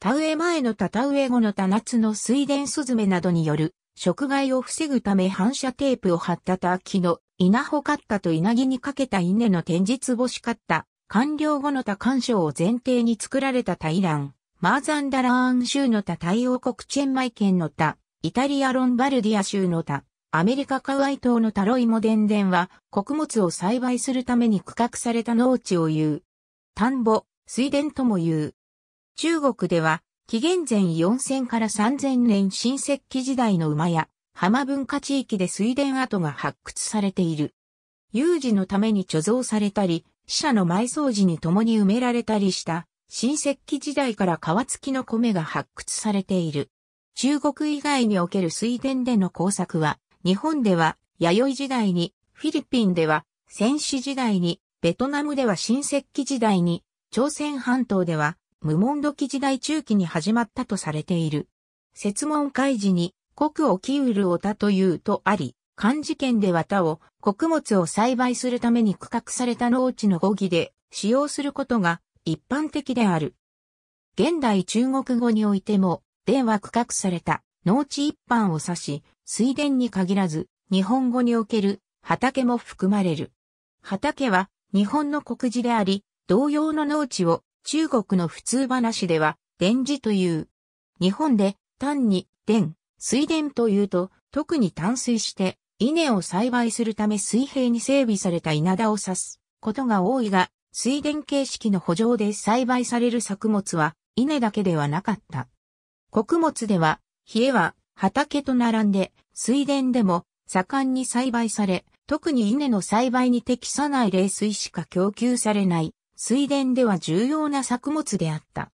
田植え前の田田植え後の田夏の水田スズメなどによる食害を防ぐため反射テープを貼った田木の稲穂カッタと稲木にかけた稲の天日干しカッタ、完了後の田干渉を前提に作られたタイラン、マーザンダラーン州の田太陽国チェンマイ県の田、イタリアロンバルディア州の田、アメリカカワイ島のタロイモデンデンは穀物を栽培するために区画された農地を言う。田んぼ、水田とも言う。中国では、紀元前4000から3000年新石器時代の馬や浜文化地域で水田跡が発掘されている。有事のために貯蔵されたり、死者の埋葬時に共に埋められたりした新石器時代から皮付きの米が発掘されている。中国以外における水田での工作は、日本では弥生時代に、フィリピンでは戦死時代に、ベトナムでは新石器時代に、朝鮮半島では無門時時代中期に始まったとされている。説問開示に、国をきうるおたというとあり、漢字圏で綿を穀物を栽培するために区画された農地の語義で使用することが一般的である。現代中国語においても、電は区画された農地一般を指し、水田に限らず、日本語における畑も含まれる。畑は日本の国字であり、同様の農地を中国の普通話では、電磁という。日本で単に電、水田というと、特に淡水して、稲を栽培するため水平に整備された稲田を指すことが多いが、水田形式の補助で栽培される作物は、稲だけではなかった。穀物では、冷えは畑と並んで、水田でも盛んに栽培され、特に稲の栽培に適さない冷水しか供給されない水田では重要な作物であった。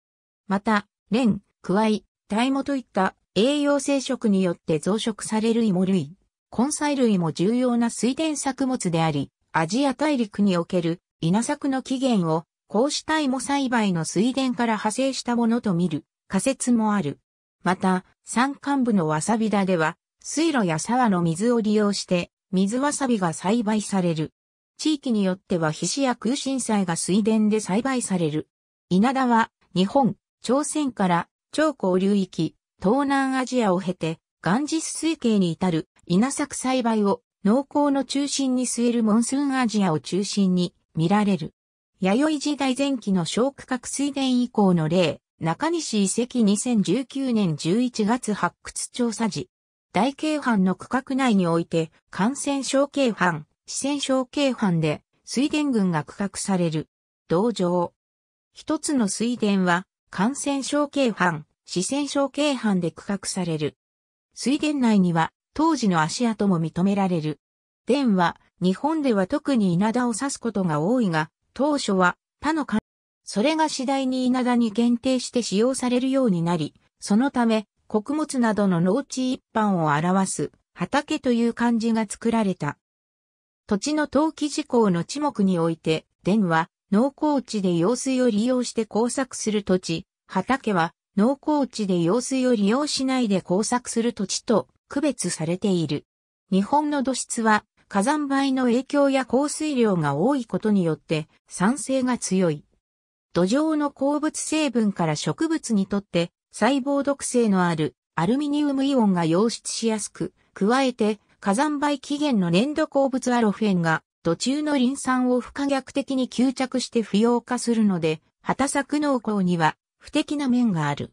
また、レン、クワイ、タイモといった栄養生殖によって増殖される芋類、根菜類も重要な水田作物であり、アジア大陸における稲作の起源を、こうした芋栽培の水田から派生したものと見る仮説もある。また、山間部のわさび田では、水路や沢の水を利用して、水わさびが栽培される。地域によっては皮脂や空心菜が水田で栽培される。稲田は日本、朝鮮から超交流域、東南アジアを経て、ガンジス水系に至る稲作栽培を農耕の中心に据えるモンスーンアジアを中心に見られる。弥生時代前期の小区画水田以降の例、中西遺跡2019年11月発掘調査時、大京藩の区画内において、感染症京藩、四川省京阪で水田群が区画される。同場。一つの水田は、感染症警犯、四川省京阪で区画される。水田内には、当時の足跡も認められる。田は、日本では特に稲田を指すことが多いが、当初は、他の関それが次第に稲田に限定して使用されるようになり、そのため、穀物などの農地一般を表す、畑という漢字が作られた。土地の登記事項の地目において、田は農耕地で用水を利用して耕作する土地、畑は農耕地で用水を利用しないで耕作する土地と区別されている。日本の土質は火山灰の影響や降水量が多いことによって酸性が強い。土壌の鉱物成分から植物にとって細胞毒性のあるアルミニウムイオンが溶出しやすく、加えて火山灰起源の粘土鉱物アロフェンが、途中のリン酸を不可逆的に吸着して不要化するので、畑作農耕には不適な面がある。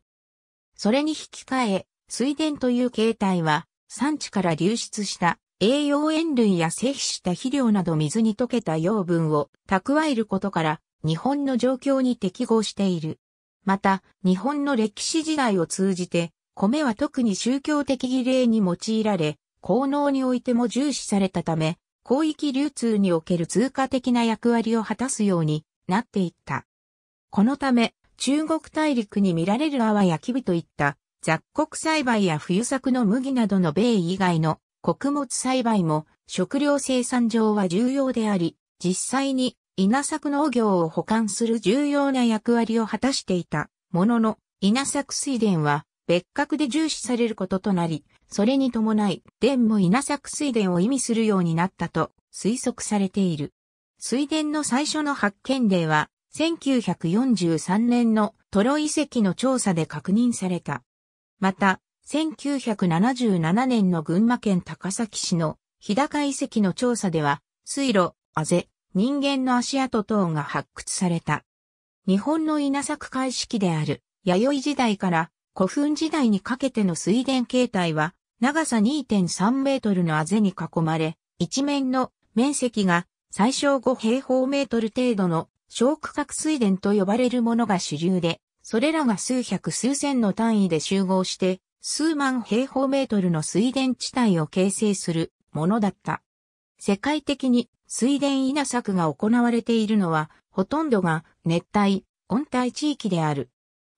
それに引き換え、水田という形態は、産地から流出した栄養塩類や摂取した肥料など水に溶けた養分を蓄えることから、日本の状況に適合している。また、日本の歴史時代を通じて、米は特に宗教的儀礼に用いられ、効能においても重視されたため、広域流通における通貨的な役割を果たすようになっていった。このため、中国大陸に見られる泡やきビといった雑穀栽培や冬作の麦などの米以外の穀物栽培も食料生産上は重要であり、実際に稲作農業を保管する重要な役割を果たしていたものの、稲作水田は別格で重視されることとなり、それに伴い、電も稲作水田を意味するようになったと推測されている。水田の最初の発見例は、1943年のトロ遺跡の調査で確認された。また、1977年の群馬県高崎市の日高遺跡の調査では、水路、あぜ、人間の足跡等が発掘された。日本の稲作開始期である、弥生時代から古墳時代にかけての水田形態は、長さ2.3メートルのあぜに囲まれ、一面の面積が最小5平方メートル程度の小区画水田と呼ばれるものが主流で、それらが数百数千の単位で集合して、数万平方メートルの水田地帯を形成するものだった。世界的に水田稲作が行われているのは、ほとんどが熱帯、温帯地域である。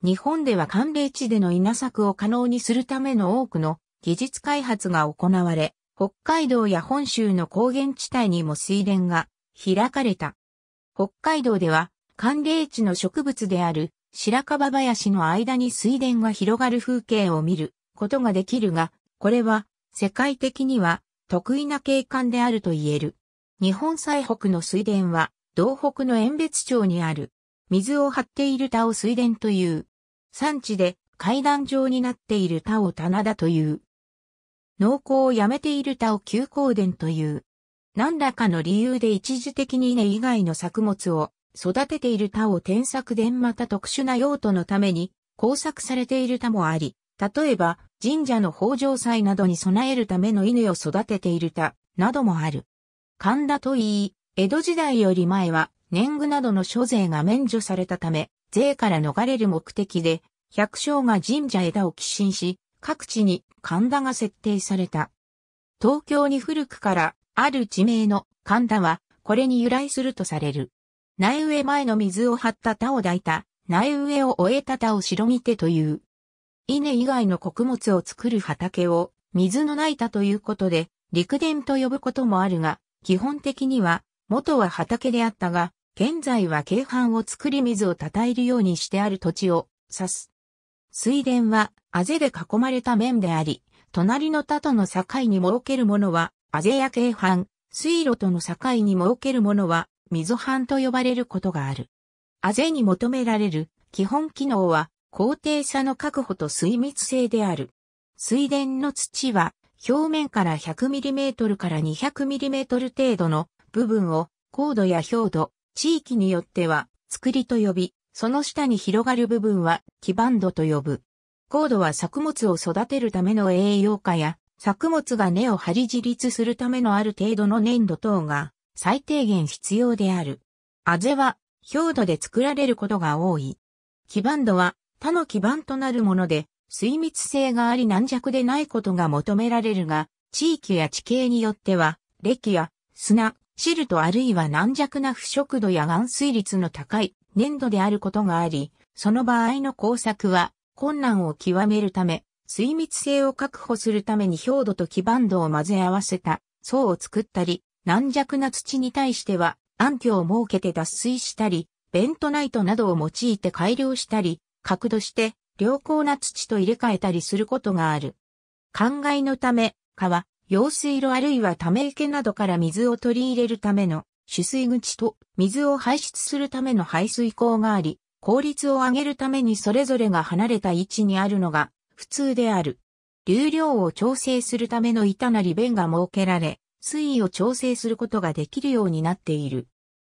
日本では寒冷地での稲作を可能にするための多くの技術開発が行われ、北海道や本州の高原地帯にも水田が開かれた。北海道では寒冷地の植物である白樺林の間に水田が広がる風景を見ることができるが、これは世界的には得意な景観であると言える。日本最北の水田は道北の遠別町にある水を張っている田を水田という、産地で階段状になっている田を棚田という。農耕をやめている田を休耕田という。何らかの理由で一時的に稲以外の作物を育てている田を転作田また特殊な用途のために工作されている田もあり、例えば神社の北条祭などに備えるための稲を育てている田などもある。神田といい、江戸時代より前は年貢などの諸税が免除されたため、税から逃れる目的で、百姓が神社枝を寄進し、各地に神田が設定された。東京に古くからある地名の神田はこれに由来するとされる。苗植え前の水を張った田を抱いた、苗植えを終えた田を白見てという。稲以外の穀物を作る畑を水のない田ということで、陸田と呼ぶこともあるが、基本的には元は畑であったが、現在は京阪を作り水を叩えるようにしてある土地を指す。水田は、あぜで囲まれた面であり、隣の他との境に設けるものは、あぜや京阪、水路との境に設けるものは、溝藩と呼ばれることがある。あぜに求められる基本機能は、高低差の確保と水密性である。水田の土は、表面から 100mm から 200mm 程度の部分を、高度や表土、地域によっては、作りと呼び、その下に広がる部分は基盤土と呼ぶ。高度は作物を育てるための栄養価や、作物が根を張り自立するためのある程度の粘土等が最低限必要である。あぜは、表土で作られることが多い。基盤土は他の基盤となるもので、水密性があり軟弱でないことが求められるが、地域や地形によっては、歴や砂、シルトあるいは軟弱な腐食度や含水率の高い粘土であることがあり、その場合の工作は困難を極めるため、水密性を確保するために表土と基板土を混ぜ合わせた層を作ったり、軟弱な土に対しては暗渠を設けて脱水したり、ベントナイトなどを用いて改良したり、角度して良好な土と入れ替えたりすることがある。灌漑のため、川、用水路あるいはため池などから水を取り入れるための取水口と水を排出するための排水口があり、効率を上げるためにそれぞれが離れた位置にあるのが普通である。流量を調整するための板なり弁が設けられ、水位を調整することができるようになっている。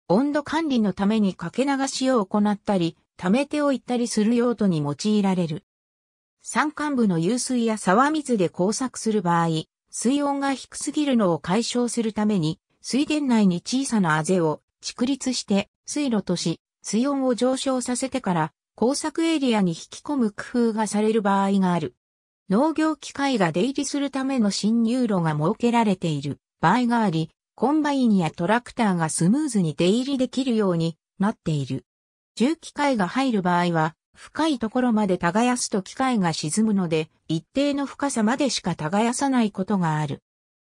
温度管理のためにかけ流しを行ったり、溜めておいたりする用途に用いられる。山間部の湧水や沢水で工作する場合、水温が低すぎるのを解消するために、水田内に小さなあぜを蓄立して水路とし、水温を上昇させてから工作エリアに引き込む工夫がされる場合がある。農業機械が出入りするための侵入路が設けられている場合があり、コンバインやトラクターがスムーズに出入りできるようになっている。重機械が入る場合は、深いところまで耕すと機械が沈むので、一定の深さまでしか耕さないことがある。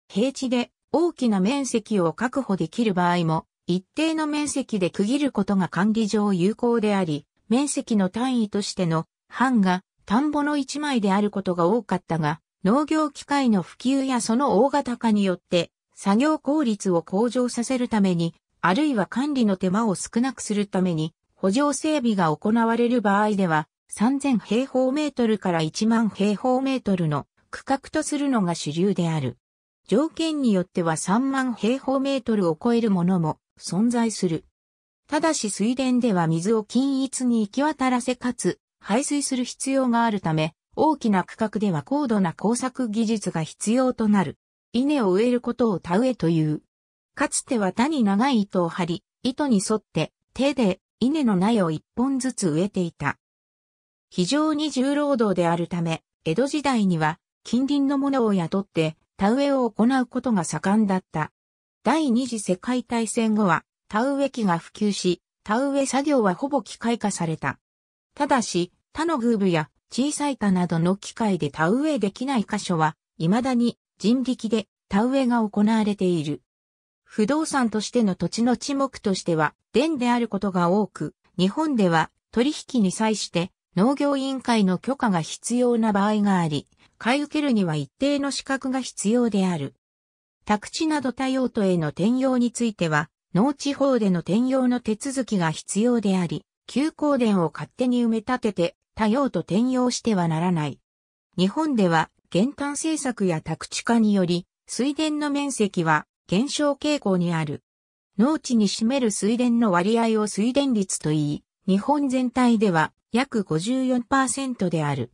平地で大きな面積を確保できる場合も、一定の面積で区切ることが管理上有効であり、面積の単位としての半が田んぼの一枚であることが多かったが、農業機械の普及やその大型化によって、作業効率を向上させるために、あるいは管理の手間を少なくするために、補助整備が行われる場合では、3000平方メートルから1万平方メートルの区画とするのが主流である。条件によっては3万平方メートルを超えるものも存在する。ただし水田では水を均一に行き渡らせかつ排水する必要があるため、大きな区画では高度な工作技術が必要となる。稲を植えることを田植えという。かつては田に長い糸を張り、糸に沿って手で稲の苗を一本ずつ植えていた。非常に重労働であるため、江戸時代には近隣の者を雇って田植えを行うことが盛んだった。第二次世界大戦後は田植え機が普及し、田植え作業はほぼ機械化された。ただし、他のグーブや小さい田などの機械で田植えできない箇所は、未だに人力で田植えが行われている。不動産としての土地の地目としては、田であることが多く、日本では取引に際して農業委員会の許可が必要な場合があり、買い受けるには一定の資格が必要である。宅地など多用途への転用については、農地方での転用の手続きが必要であり、休耕田を勝手に埋め立てて多用途転用してはならない。日本では、減反政策や宅地化により、水田の面積は減少傾向にある。農地に占める水田の割合を水田率といい、日本全体では約54%である。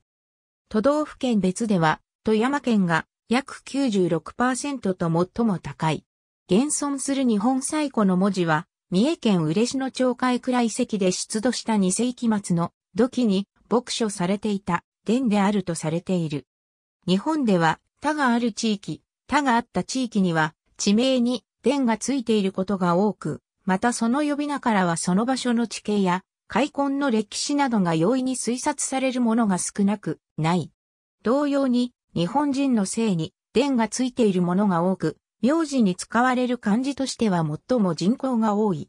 都道府県別では、富山県が約96%と最も高い。現存する日本最古の文字は、三重県嬉野町会くら遺跡で出土した2世紀末の土器に牧書されていた伝であるとされている。日本では他がある地域、他があった地域には地名に伝がついていることが多く、またその呼び名からはその場所の地形や、開墾の歴史などが容易に推察されるものが少なくない。同様に、日本人の姓に伝がついているものが多く、名字に使われる漢字としては最も人口が多い。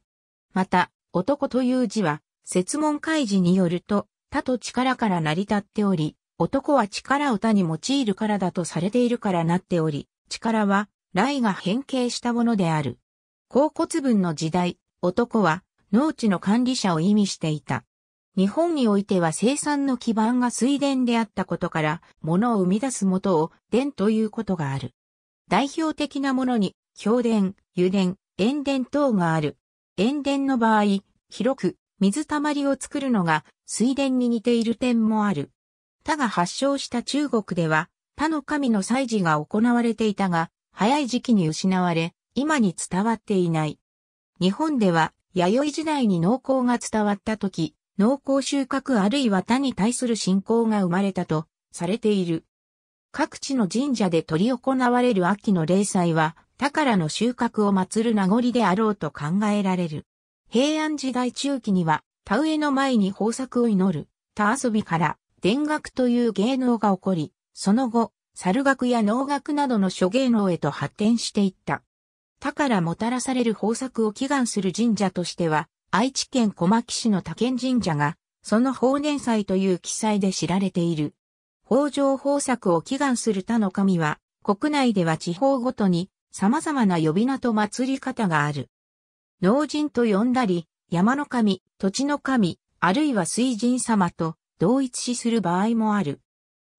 また、男という字は、説問開示によると、他と力から成り立っており、男は力を他に用いるからだとされているからなっており、力は雷が変形したものである。甲骨文の時代、男は農地の管理者を意味していた。日本においては生産の基盤が水田であったことから、物を生み出す元を田ということがある。代表的なものに、氷田、油田、塩田等がある。塩田の場合、広く水たまりを作るのが水田に似ている点もある。他が発祥した中国では、他の神の祭事が行われていたが、早い時期に失われ、今に伝わっていない。日本では、弥生時代に農耕が伝わった時、農耕収穫あるいは他に対する信仰が生まれたとされている。各地の神社で執り行われる秋の霊祭は、宝の収穫を祀る名残であろうと考えられる。平安時代中期には、田植えの前に豊作を祈る、田遊びから、田楽という芸能が起こり、その後、猿楽や能楽などの諸芸能へと発展していった。他からもたらされる豊作を祈願する神社としては、愛知県小牧市の他県神社が、その法年祭という記載で知られている。北条豊作を祈願する他の神は、国内では地方ごとに様々な呼び名と祭り方がある。農人と呼んだり、山の神、土地の神、あるいは水神様と同一視する場合もある。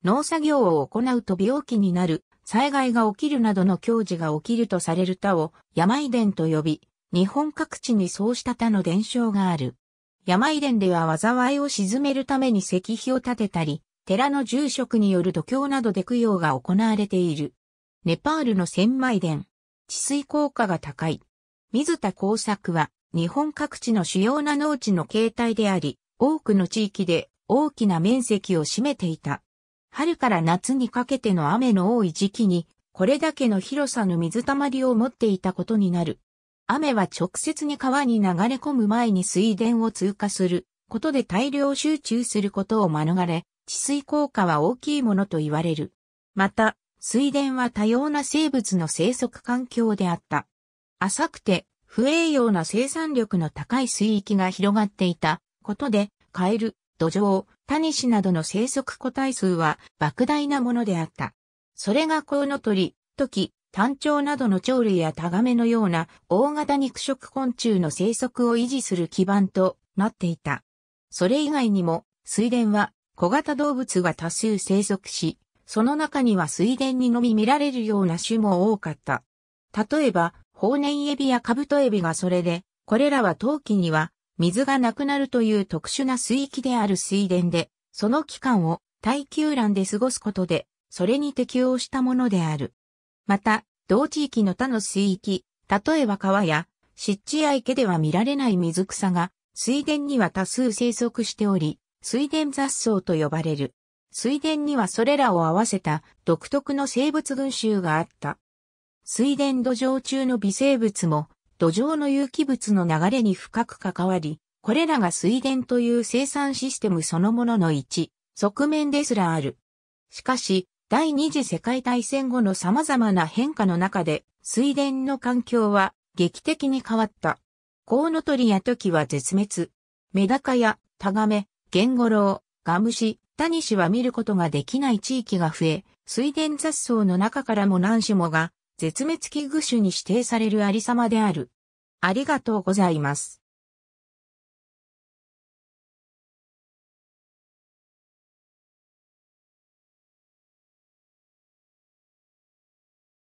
農作業を行うと病気になる、災害が起きるなどの矜持が起きるとされる他を山井伝と呼び、日本各地にそうした他の伝承がある。山井伝では災いを鎮めるために石碑を建てたり、寺の住職による土俵などで供養が行われている。ネパールの千枚殿。治水効果が高い。水田耕作は日本各地の主要な農地の形態であり、多くの地域で大きな面積を占めていた。春から夏にかけての雨の多い時期に、これだけの広さの水たまりを持っていたことになる。雨は直接に川に流れ込む前に水田を通過することで大量集中することを免れ、治水効果は大きいものと言われる。また、水田は多様な生物の生息環境であった。浅くて不栄養な生産力の高い水域が広がっていたことで、カエル、土壌、タニシなどの生息個体数は莫大なものであった。それがコウノトリ、トキ、タンチョウなどの鳥類やタガメのような大型肉食昆虫の生息を維持する基盤となっていた。それ以外にも水田は小型動物が多数生息し、その中には水田にのみ見られるような種も多かった。例えば、法年エビやカブトエビがそれで、これらは陶器には水がなくなるという特殊な水域である水田で、その期間を耐久欄で過ごすことで、それに適応したものである。また、同地域の他の水域、例えば川や湿地や池では見られない水草が、水田には多数生息しており、水田雑草と呼ばれる。水田にはそれらを合わせた独特の生物群衆があった。水田土壌中の微生物も土壌の有機物の流れに深く関わり、これらが水田という生産システムそのものの一側面ですらある。しかし、第二次世界大戦後の様々な変化の中で、水田の環境は劇的に変わった。コウノトリやトキは絶滅。メダカやタガメ、ゲンゴロウ、ガムシ、タニシは見ることができない地域が増え、水田雑草の中からも何種もが絶滅危惧種に指定されるありさまである。ありがとうございます。